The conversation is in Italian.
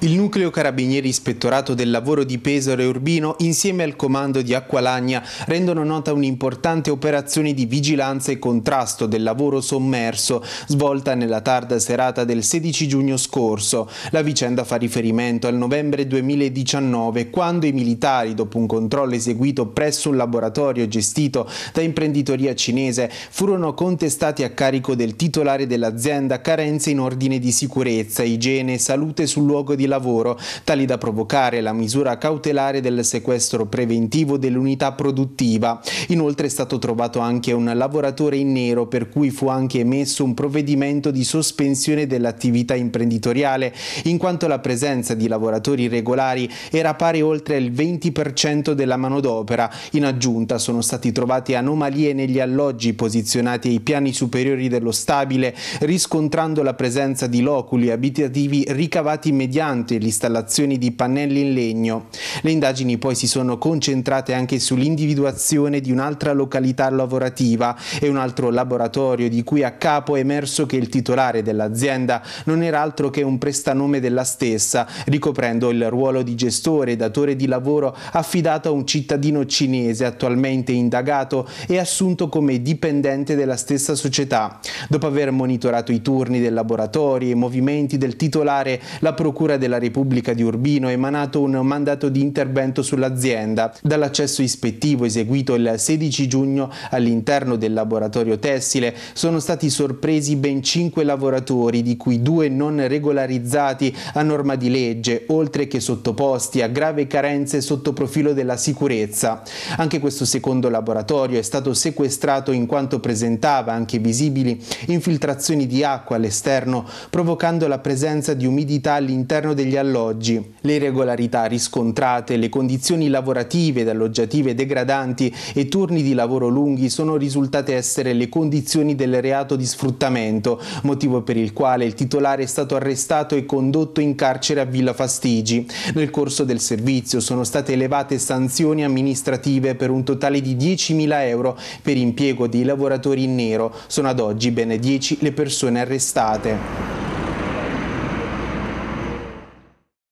Il nucleo Carabinieri Ispettorato del Lavoro di Pesaro e Urbino insieme al comando di Acqualagna rendono nota un'importante operazione di vigilanza e contrasto del lavoro sommerso svolta nella tarda serata del 16 giugno scorso. La vicenda fa riferimento al novembre 2019 quando i militari dopo un controllo eseguito presso un laboratorio gestito da imprenditoria cinese furono contestati a carico del titolare dell'azienda carenze in ordine di sicurezza, igiene e salute sul luogo di lavoro, tali da provocare la misura cautelare del sequestro preventivo dell'unità produttiva. Inoltre è stato trovato anche un lavoratore in nero per cui fu anche emesso un provvedimento di sospensione dell'attività imprenditoriale, in quanto la presenza di lavoratori regolari era pari oltre il 20% della manodopera. In aggiunta sono stati trovati anomalie negli alloggi posizionati ai piani superiori dello stabile, riscontrando la presenza di loculi abitativi ricavati mediante importante l'installazione di pannelli in legno. Le indagini poi si sono concentrate anche sull'individuazione di un'altra località lavorativa e un altro laboratorio di cui a capo è emerso che il titolare dell'azienda non era altro che un prestanome della stessa, ricoprendo il ruolo di gestore e datore di lavoro affidato a un cittadino cinese attualmente indagato e assunto come dipendente della stessa società. Dopo aver monitorato i turni del laboratorio e i movimenti del titolare, la procura del della Repubblica di Urbino è emanato un mandato di intervento sull'azienda. Dall'accesso ispettivo eseguito il 16 giugno all'interno del laboratorio tessile sono stati sorpresi ben 5 lavoratori, di cui due non regolarizzati a norma di legge, oltre che sottoposti a grave carenze sotto profilo della sicurezza. Anche questo secondo laboratorio è stato sequestrato in quanto presentava anche visibili infiltrazioni di acqua all'esterno, provocando la presenza di umidità all'interno degli alloggi. Le irregolarità riscontrate, le condizioni lavorative ed alloggiative degradanti e turni di lavoro lunghi sono risultate essere le condizioni del reato di sfruttamento, motivo per il quale il titolare è stato arrestato e condotto in carcere a Villa Fastigi. Nel corso del servizio sono state elevate sanzioni amministrative per un totale di 10.000 euro per impiego dei lavoratori in nero. Sono ad oggi ben 10 le persone arrestate.